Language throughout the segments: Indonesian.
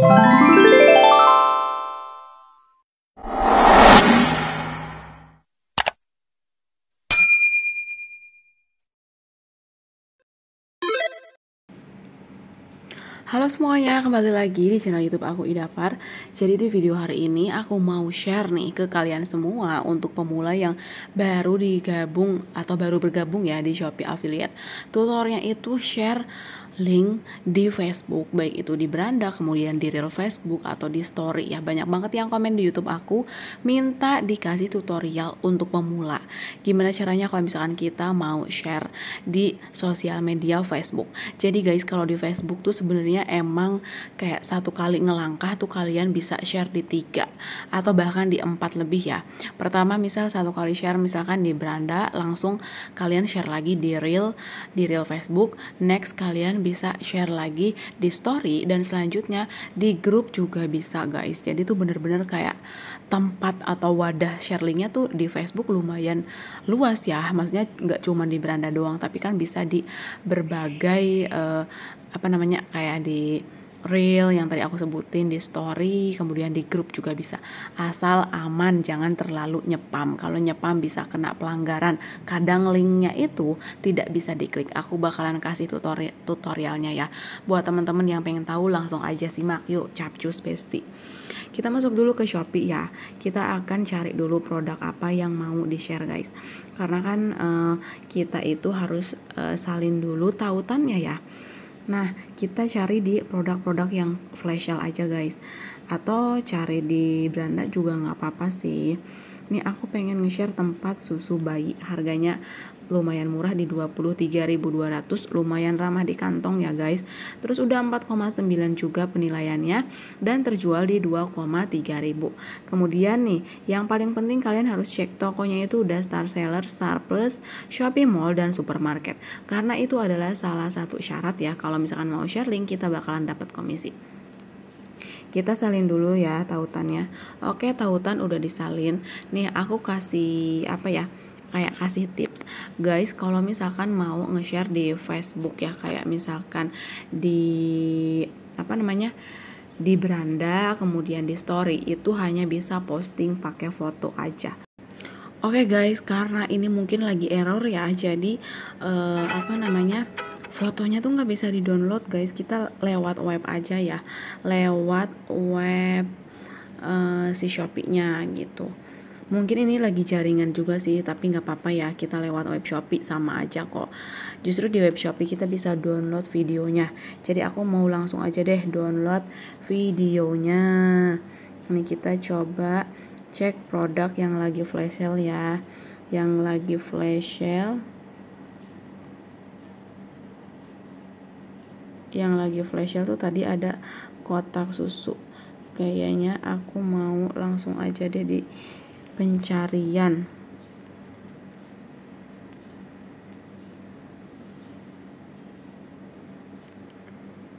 Halo semuanya, kembali lagi di channel YouTube aku Idapar. Jadi di video hari ini aku mau share nih ke kalian semua untuk pemula yang baru digabung atau baru bergabung ya di Shopee Affiliate. tutorialnya itu share link di Facebook baik itu di beranda kemudian di real Facebook atau di story ya banyak banget yang komen di YouTube aku minta dikasih tutorial untuk pemula gimana caranya kalau misalkan kita mau share di sosial media Facebook jadi guys kalau di Facebook tuh sebenarnya emang kayak satu kali ngelangkah tuh kalian bisa share di tiga atau bahkan di empat lebih ya pertama misal satu kali share misalkan di beranda langsung kalian share lagi di real di real Facebook next kalian bisa bisa share lagi di story dan selanjutnya di grup juga bisa guys jadi tuh bener-bener kayak tempat atau wadah sharingnya tuh di Facebook lumayan luas ya maksudnya nggak cuma di beranda doang tapi kan bisa di berbagai uh, apa namanya kayak di Real yang tadi aku sebutin di story, kemudian di grup juga bisa. Asal aman, jangan terlalu nyepam. Kalau nyepam bisa kena pelanggaran. Kadang linknya itu tidak bisa diklik. Aku bakalan kasih tutori tutorialnya ya. Buat teman-teman yang pengen tahu langsung aja simak yuk capcus besti. Kita masuk dulu ke Shopee ya. Kita akan cari dulu produk apa yang mau di-share guys. Karena kan uh, kita itu harus uh, salin dulu tautannya ya Nah, kita cari di produk-produk yang flash sale aja guys. Atau cari di beranda juga nggak apa-apa sih. Ini aku pengen nge-share tempat susu bayi harganya lumayan murah di 23.200 lumayan ramah di kantong ya guys terus udah 4,9 juga penilaiannya dan terjual di 2,3.000 kemudian nih yang paling penting kalian harus cek tokonya itu udah star seller star plus Shopee Mall dan supermarket karena itu adalah salah satu syarat ya kalau misalkan mau share link kita bakalan dapat komisi kita salin dulu ya tautannya oke tautan udah disalin nih aku kasih apa ya kayak kasih tips guys kalau misalkan mau nge-share di Facebook ya kayak misalkan di apa namanya di beranda kemudian di story itu hanya bisa posting pakai foto aja Oke okay guys, karena ini mungkin lagi error ya, jadi uh, apa namanya fotonya tuh nggak bisa di download guys kita lewat web aja ya lewat web uh, si shopee-nya gitu mungkin ini lagi jaringan juga sih tapi nggak apa-apa ya kita lewat web shopee sama aja kok justru di web shopee kita bisa download videonya jadi aku mau langsung aja deh download videonya ini kita coba cek produk yang lagi flash sale ya yang lagi flash sale yang lagi flash sale tuh tadi ada kotak susu kayaknya aku mau langsung aja deh di pencarian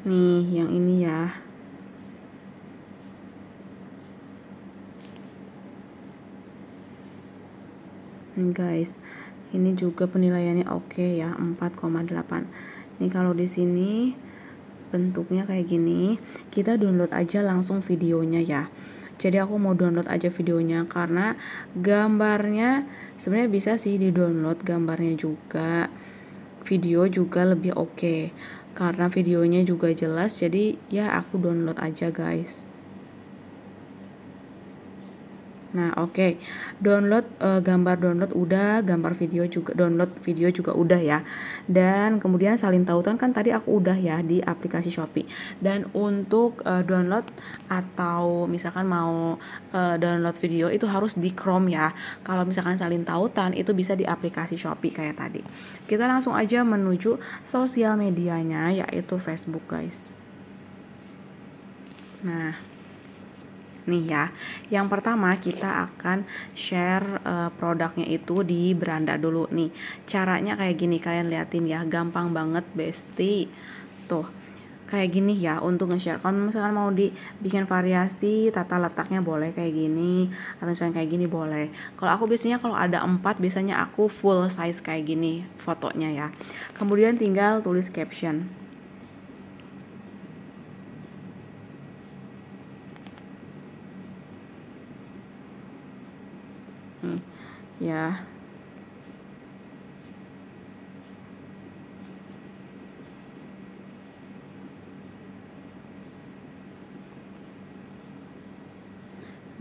nih yang ini ya guys ini juga penilaiannya oke okay ya 4,8 ini kalau di sini bentuknya kayak gini kita download aja langsung videonya ya jadi aku mau download aja videonya karena gambarnya sebenarnya bisa sih di download gambarnya juga video juga lebih oke okay. karena videonya juga jelas jadi ya aku download aja guys Nah, oke. Okay. Download e, gambar download udah, gambar video juga download video juga udah ya. Dan kemudian salin tautan kan tadi aku udah ya di aplikasi Shopee. Dan untuk e, download atau misalkan mau e, download video itu harus di Chrome ya. Kalau misalkan salin tautan itu bisa di aplikasi Shopee kayak tadi. Kita langsung aja menuju sosial medianya yaitu Facebook, guys. Nah, nih ya. Yang pertama kita akan share uh, produknya itu di beranda dulu nih. Caranya kayak gini kalian liatin ya, gampang banget besti. Tuh. Kayak gini ya untuk nge-share. Kalau misalkan mau dibikin variasi tata letaknya boleh kayak gini atau misalnya kayak gini boleh. Kalau aku biasanya kalau ada empat biasanya aku full size kayak gini fotonya ya. Kemudian tinggal tulis caption hmm ya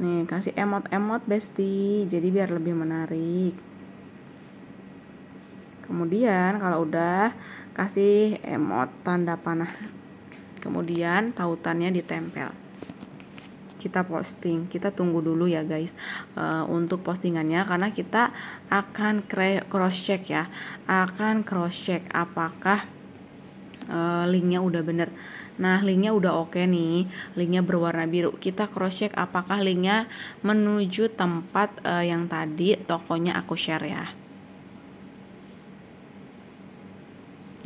Nih, kasih emot-emot besti, jadi biar lebih menarik. Kemudian kalau udah kasih emot tanda panah. Kemudian tautannya ditempel kita posting. Kita tunggu dulu ya guys uh, untuk postingannya karena kita akan cross check ya, akan cross check apakah uh, linknya udah bener. Nah linknya udah oke okay nih, linknya berwarna biru. Kita cross check apakah linknya menuju tempat uh, yang tadi tokonya aku share ya.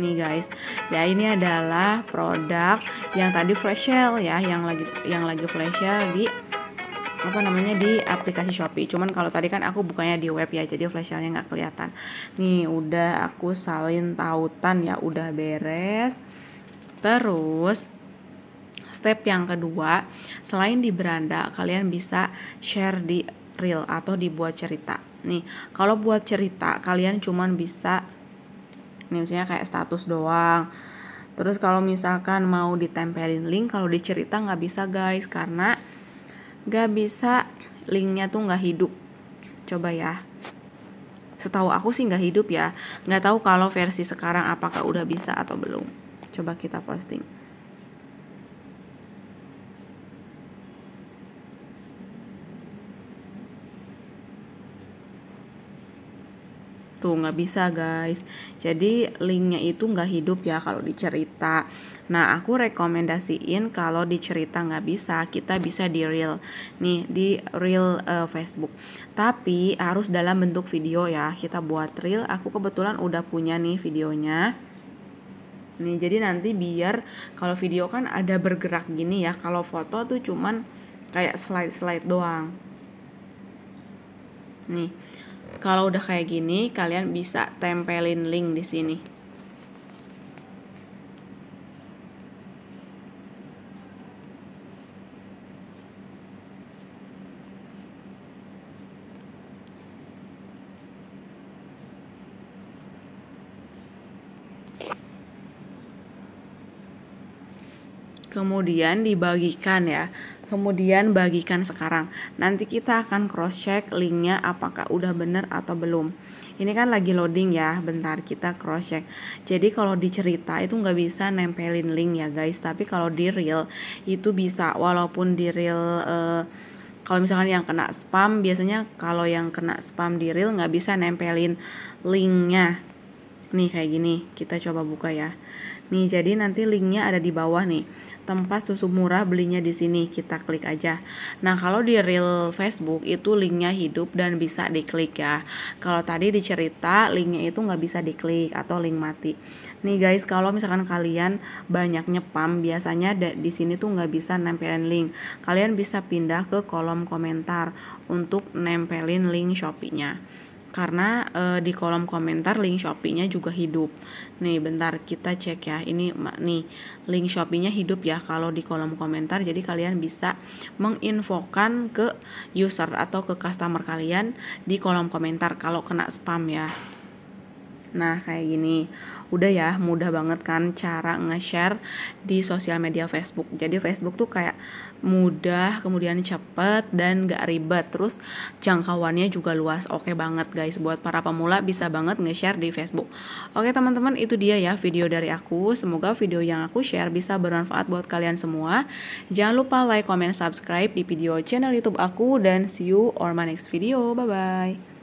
nih guys ya ini adalah produk yang tadi flash sale ya yang lagi yang lagi flash sale di apa namanya di aplikasi Shopee cuman kalau tadi kan aku bukanya di web ya jadi flash sale-nya nggak kelihatan nih udah aku salin tautan ya udah beres terus step yang kedua selain di beranda kalian bisa share di reel atau dibuat cerita nih kalau buat cerita kalian cuman bisa ini misalnya kayak status doang terus kalau misalkan mau ditempelin link kalau dicerita nggak bisa guys karena nggak bisa linknya tuh nggak hidup coba ya setahu aku sih nggak hidup ya nggak tahu kalau versi sekarang apakah udah bisa atau belum coba kita posting tuh gitu, nggak bisa guys jadi linknya itu nggak hidup ya kalau dicerita nah aku rekomendasiin kalau dicerita nggak bisa kita bisa di real nih di real uh, eh, Facebook tapi harus dalam bentuk video ya kita buat real aku kebetulan udah punya nih videonya nih jadi nanti biar kalau video kan ada bergerak gini ya kalau foto tuh cuman kayak slide slide doang nih kalau udah kayak gini, kalian bisa tempelin link di sini. kemudian dibagikan ya kemudian bagikan sekarang. Nanti kita akan cross check linknya apakah udah bener atau belum. Ini kan lagi loading ya, bentar kita cross check. Jadi kalau dicerita itu nggak bisa nempelin link ya guys, tapi kalau di real itu bisa, walaupun di real uh, kalau misalkan yang kena spam biasanya kalau yang kena spam di real nggak bisa nempelin linknya nih kayak gini kita coba buka ya nih jadi nanti linknya ada di bawah nih tempat susu murah belinya di sini kita klik aja nah kalau di real Facebook itu linknya hidup dan bisa diklik ya kalau tadi dicerita linknya itu nggak bisa diklik atau link mati nih guys kalau misalkan kalian banyak nyepam biasanya di sini tuh nggak bisa nempelin link kalian bisa pindah ke kolom komentar untuk nempelin link Shopee-nya karena e, di kolom komentar link Shopee-nya juga hidup. Nih, bentar kita cek ya. Ini nih, link Shopee-nya hidup ya kalau di kolom komentar. Jadi kalian bisa menginfokan ke user atau ke customer kalian di kolom komentar kalau kena spam ya. Nah, kayak gini. Udah ya, mudah banget kan cara nge-share di sosial media Facebook. Jadi Facebook tuh kayak mudah, kemudian cepet dan gak ribet. Terus jangkauannya juga luas. Oke banget guys, buat para pemula bisa banget nge-share di Facebook. Oke teman-teman, itu dia ya video dari aku. Semoga video yang aku share bisa bermanfaat buat kalian semua. Jangan lupa like, comment, subscribe di video channel YouTube aku dan see you on my next video. Bye-bye.